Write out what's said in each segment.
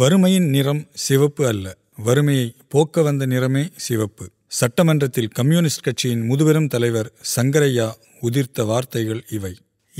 வறுமையின் நிறம் சிவப்பு அல்ல வறுமையை போக்க வந்த நிறமே சிவப்பு சட்டமன்றத்தில் கம்யூனிஸ்ட் கட்சியின் முதுபெரும் தலைவர் சங்கரையா உதிர்த்த வார்த்தைகள் இவை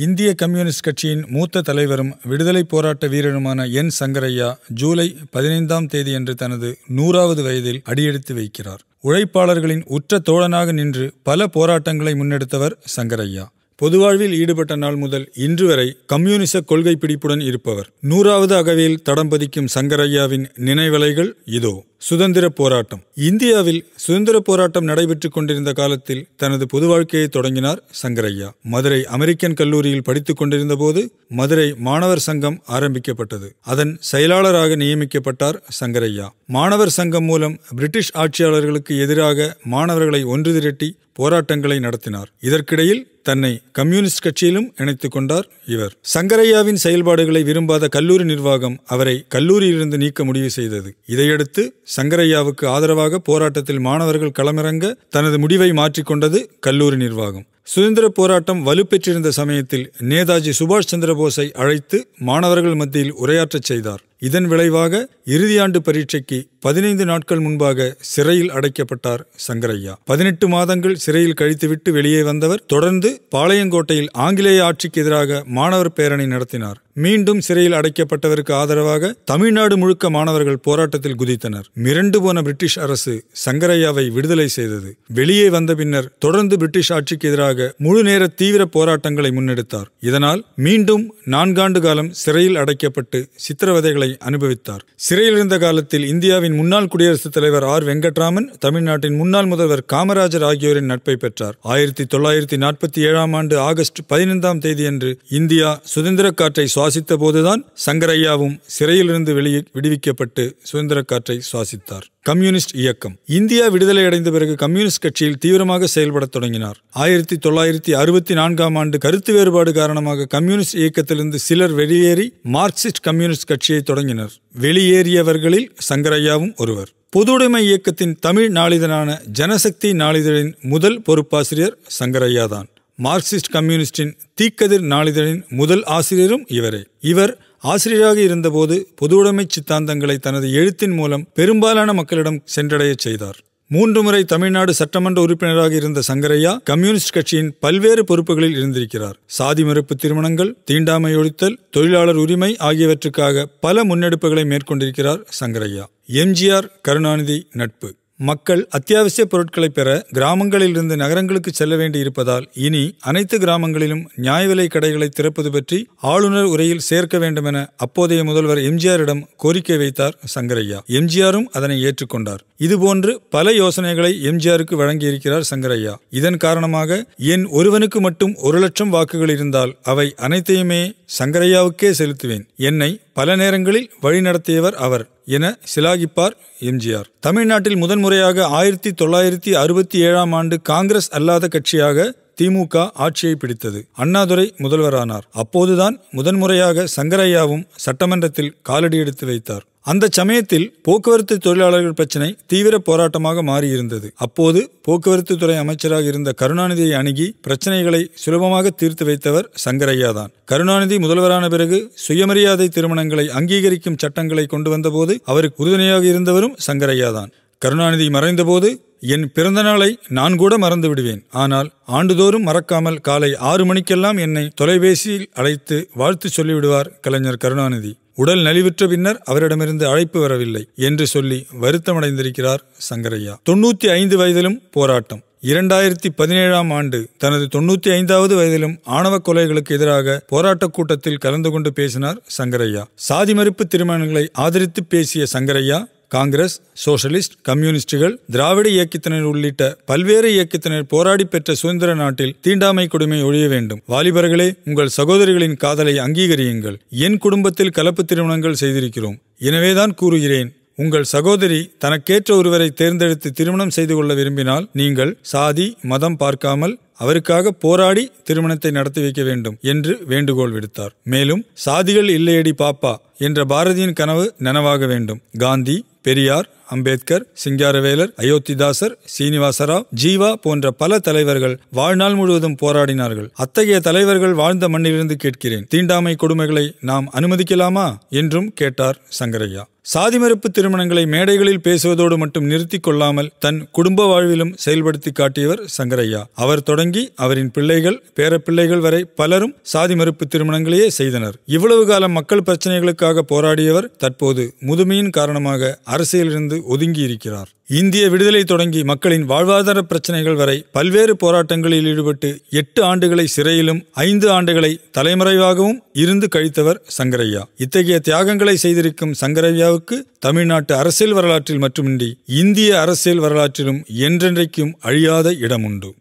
இந்திய கம்யூனிஸ்ட் கட்சியின் மூத்த தலைவரும் விடுதலை போராட்ட வீரருமான என் சங்கரையா ஜூலை பதினைந்தாம் தேதியன்று தனது நூறாவது வயதில் அடியெடுத்து வைக்கிறார் உழைப்பாளர்களின் உற்ற தோழனாக நின்று பல போராட்டங்களை முன்னெடுத்தவர் சங்கரையா பொதுவாழ்வில் ஈடுபட்ட நாள் முதல் இன்று வரை கம்யூனிச கொள்கை பிடிப்புடன் இருப்பவர் நூறாவது அகவையில் தடம் பதிக்கும் சங்கரையாவின் நினைவலைகள் இதோ சுதந்திர போராட்டம் இந்தியாவில் சுதந்திர போராட்டம் நடைபெற்றுக் கொண்டிருந்த காலத்தில் தனது பொது வாழ்க்கையை தொடங்கினார் சங்கரையா மதுரை அமெரிக்கன் கல்லூரியில் படித்துக் கொண்டிருந்த போது மதுரை மாணவர் சங்கம் ஆரம்பிக்கப்பட்டது அதன் செயலாளராக நியமிக்கப்பட்டார் சங்கரையா மாணவர் சங்கம் மூலம் பிரிட்டிஷ் ஆட்சியாளர்களுக்கு எதிராக மாணவர்களை ஒன்று திரட்டி போராட்டங்களை நடத்தினார் இதற்கிடையில் தன்னை கம்யூனிஸ்ட் கட்சியிலும் இணைத்துக் கொண்டார் இவர் சங்கரையாவின் செயல்பாடுகளை விரும்பாத கல்லூரி நிர்வாகம் அவரை கல்லூரியிலிருந்து நீக்க முடிவு செய்தது இதையடுத்து சங்கரையாவுக்கு ஆதரவாக போராட்டத்தில் மாணவர்கள் களமிறங்க தனது முடிவை மாற்றிக்கொண்டது கல்லூரி நிர்வாகம் சுதந்திர போராட்டம் வலுப்பெற்றிருந்த சமயத்தில் நேதாஜி சுபாஷ் சந்திரபோஸை அழைத்து மாணவர்கள் மத்தியில் உரையாற்றச் செய்தார் இதன் விளைவாக இறுதியாண்டு பரீட்சைக்கு பதினைந்து நாட்கள் முன்பாக சிறையில் அடைக்கப்பட்டார் சங்கரையா பதினெட்டு மாதங்கள் சிறையில் கழித்துவிட்டு வெளியே வந்தவர் தொடர்ந்து பாளையங்கோட்டையில் ஆங்கிலேய ஆட்சிக்கு எதிராக மாணவர் பேரணி நடத்தினார் மீண்டும் சிறையில் அடைக்கப்பட்டவருக்கு ஆதரவாக தமிழ்நாடு முழுக்க மாணவர்கள் போராட்டத்தில் குதித்தனர் மிரண்டு போன பிரிட்டிஷ் அரசு சங்கரையாவை விடுதலை செய்தது வெளியே வந்த பின்னர் தொடர்ந்து பிரிட்டிஷ் ஆட்சிக்கு எதிராக முழு நேர தீவிர போராட்டங்களை முன்னெடுத்தார் இதனால் மீண்டும் நான்காண்டு காலம் சிறையில் அடைக்கப்பட்டு சித்திரவதைகளை அனுபவித்தார் சிறையில் இருந்த காலத்தில் இந்தியாவின் முன்னாள் குடியரசுத் தலைவர் ஆர் வெங்கட்ராமன் தமிழ்நாட்டின் முன்னாள் முதல்வர் காமராஜர் ஆகியோரின் நட்பை பெற்றார் ஆயிரத்தி தொள்ளாயிரத்தி நாற்பத்தி ஏழாம் ஆண்டு ஆகஸ்ட் பதினைந்தாம் தேதியன்று இந்தியா சுதந்திர காற்றை சுவாசித்த போதுதான் சங்கரையாவும் சிறையிலிருந்து வெளியே விடுவிக்கப்பட்டு சுதந்திர காற்றை சுவாசித்தார் கம்யூனிஸ்ட் இயக்கம் இந்தியா விடுதலை அடைந்த பிறகு கம்யூனிஸ்ட் கட்சியில் தீவிரமாக செயல்பட தொடங்கினார் ஆயிரத்தி தொள்ளாயிரத்தி அறுபத்தி நான்காம் ஆண்டு கருத்து வேறுபாடு காரணமாக கம்யூனிஸ்ட் இயக்கத்திலிருந்து சிலர் வெளியேறி மார்க்சிஸ்ட் கம்யூனிஸ்ட் கட்சியை தொடங்கினர் வெளியேறியவர்களில் சங்கரையாவும் ஒருவர் பொதுவுடைமை இயக்கத்தின் தமிழ் நாளிதழான ஜனசக்தி நாளிதழின் முதல் பொறுப்பாசிரியர் சங்கரையா தான் மார்க்சிஸ்ட் கம்யூனிஸ்டின் தீக்கதிர் நாளிதழின் முதல் ஆசிரியரும் இவரே இவர் ஆசிரியராக இருந்தபோது பொதுவுடைமை சித்தாந்தங்களை தனது எழுத்தின் மூலம் பெரும்பாலான மக்களிடம் சென்றடையச் செய்தார் மூன்று முறை தமிழ்நாடு சட்டமன்ற உறுப்பினராக இருந்த சங்கரையா கம்யூனிஸ்ட் கட்சியின் பல்வேறு பொறுப்புகளில் இருந்திருக்கிறார் சாதி மறுப்பு திருமணங்கள் தீண்டாமை ஒழித்தல் தொழிலாளர் உரிமை ஆகியவற்றுக்காக பல முன்னெடுப்புகளை மேற்கொண்டிருக்கிறார் சங்கரையா எம்ஜிஆர் கருணாநிதி நட்பு மக்கள் அத்தியாவசிய பொருட்களை பெற கிராமங்களிலிருந்து நகரங்களுக்கு செல்ல வேண்டியிருப்பதால் இனி அனைத்து கிராமங்களிலும் நியாய விலை கடைகளை திறப்பது பற்றி ஆளுநர் உரையில் சேர்க்க வேண்டுமென அப்போதைய முதல்வர் எம்ஜிஆரிடம் கோரிக்கை வைத்தார் சங்கரையா எம்ஜிஆரும் அதனை ஏற்றுக்கொண்டார் இதுபோன்று பல யோசனைகளை எம்ஜிஆருக்கு வழங்கியிருக்கிறார் சங்கரையா இதன் காரணமாக என் ஒருவனுக்கு மட்டும் ஒரு லட்சம் வாக்குகள் இருந்தால் அவை அனைத்தையுமே சங்கரையாவுக்கே செலுத்துவேன் என்னை பல நேரங்களில் வழிநடத்தியவர் அவர் என சிலாகிப்பார் எம்ஜிஆர் தமிழ்நாட்டில் முதன்முறையாக ஆயிரத்தி தொள்ளாயிரத்தி அறுபத்தி ஏழாம் ஆண்டு காங்கிரஸ் அல்லாத கட்சியாக திமுக ஆட்சியை பிடித்தது அண்ணாதுரை முதல்வரானார் அப்போதுதான் முதன்முறையாக சங்கரையாவும் சட்டமன்றத்தில் காலடி எடுத்து வைத்தார் அந்த சமயத்தில் போக்குவரத்து தொழிலாளர்கள் பிரச்சினை தீவிர போராட்டமாக மாறியிருந்தது அப்போது போக்குவரத்து துறை அமைச்சராக இருந்த கருணாநிதியை அணுகி பிரச்சனைகளை சுலபமாக தீர்த்து வைத்தவர் சங்கரையாதான் தான் கருணாநிதி முதல்வரான பிறகு சுயமரியாதை திருமணங்களை அங்கீகரிக்கும் சட்டங்களை கொண்டு வந்தபோது அவருக்கு உறுதுணையாக இருந்தவரும் சங்கரையாதான் தான் கருணாநிதி மறைந்தபோது என் பிறந்தநாளை நான் கூட மறந்து விடுவேன் ஆனால் ஆண்டுதோறும் மறக்காமல் காலை ஆறு மணிக்கெல்லாம் என்னை தொலைபேசியில் அழைத்து வாழ்த்து சொல்லிவிடுவார் கலைஞர் கருணாநிதி உடல் நலிவுற்ற பின்னர் அவரிடமிருந்து அழைப்பு வரவில்லை என்று சொல்லி வருத்தமடைந்திருக்கிறார் சங்கரையா தொண்ணூத்தி ஐந்து வயதிலும் போராட்டம் இரண்டாயிரத்தி பதினேழாம் ஆண்டு தனது தொண்ணூத்தி ஐந்தாவது வயதிலும் ஆணவ கொலைகளுக்கு எதிராக போராட்டக் கூட்டத்தில் கலந்து கொண்டு பேசினார் சங்கரையா சாதி மறுப்பு திருமணங்களை ஆதரித்து பேசிய சங்கரையா காங்கிரஸ் சோசலிஸ்ட் கம்யூனிஸ்டுகள் திராவிட இயக்கத்தினர் உள்ளிட்ட பல்வேறு இயக்கத்தினர் போராடி பெற்ற சுதந்திர நாட்டில் தீண்டாமை கொடுமை ஒழிய வேண்டும் வாலிபர்களே உங்கள் சகோதரிகளின் காதலை அங்கீகரியுங்கள் என் குடும்பத்தில் கலப்பு திருமணங்கள் செய்திருக்கிறோம் எனவேதான் கூறுகிறேன் உங்கள் சகோதரி தனக்கேற்ற ஒருவரை தேர்ந்தெடுத்து திருமணம் செய்து கொள்ள விரும்பினால் நீங்கள் சாதி மதம் பார்க்காமல் அவருக்காக போராடி திருமணத்தை நடத்தி வைக்க வேண்டும் என்று வேண்டுகோள் விடுத்தார் மேலும் சாதிகள் இல்லையடி பாப்பா என்ற பாரதியின் கனவு நனவாக வேண்டும் காந்தி பெரியார் அம்பேத்கர் சிங்காரவேலர் அயோத்திதாசர் சீனிவாசராவ் ஜீவா போன்ற பல தலைவர்கள் வாழ்நாள் முழுவதும் போராடினார்கள் அத்தகைய தலைவர்கள் வாழ்ந்த மண்ணிலிருந்து கேட்கிறேன் தீண்டாமை கொடுமைகளை நாம் அனுமதிக்கலாமா என்றும் கேட்டார் சங்கரையா சாதி மறுப்பு திருமணங்களை மேடைகளில் பேசுவதோடு மட்டும் நிறுத்தி கொள்ளாமல் தன் குடும்ப வாழ்விலும் செயல்படுத்தி காட்டியவர் சங்கரையா அவர் தொடங்கி அவரின் பிள்ளைகள் பேரப்பிள்ளைகள் வரை பலரும் சாதி மறுப்பு திருமணங்களையே செய்தனர் இவ்வளவு காலம் மக்கள் பிரச்சனைகளுக்காக போராடியவர் தற்போது முதுமையின் காரணமாக அரசியலிருந்து ஒதுங்கி இருக்கிறார் இந்திய விடுதலை தொடங்கி மக்களின் வாழ்வாதார பிரச்சினைகள் வரை பல்வேறு போராட்டங்களில் ஈடுபட்டு எட்டு ஆண்டுகளை சிறையிலும் ஐந்து ஆண்டுகளை தலைமறைவாகவும் இருந்து கழித்தவர் சங்கரையா இத்தகைய தியாகங்களை செய்திருக்கும் சங்கரையாவுக்கு தமிழ்நாட்டு அரசியல் வரலாற்றில் மட்டுமின்றி இந்திய அரசியல் வரலாற்றிலும் என்றென்றைக்கும் அழியாத இடமுண்டு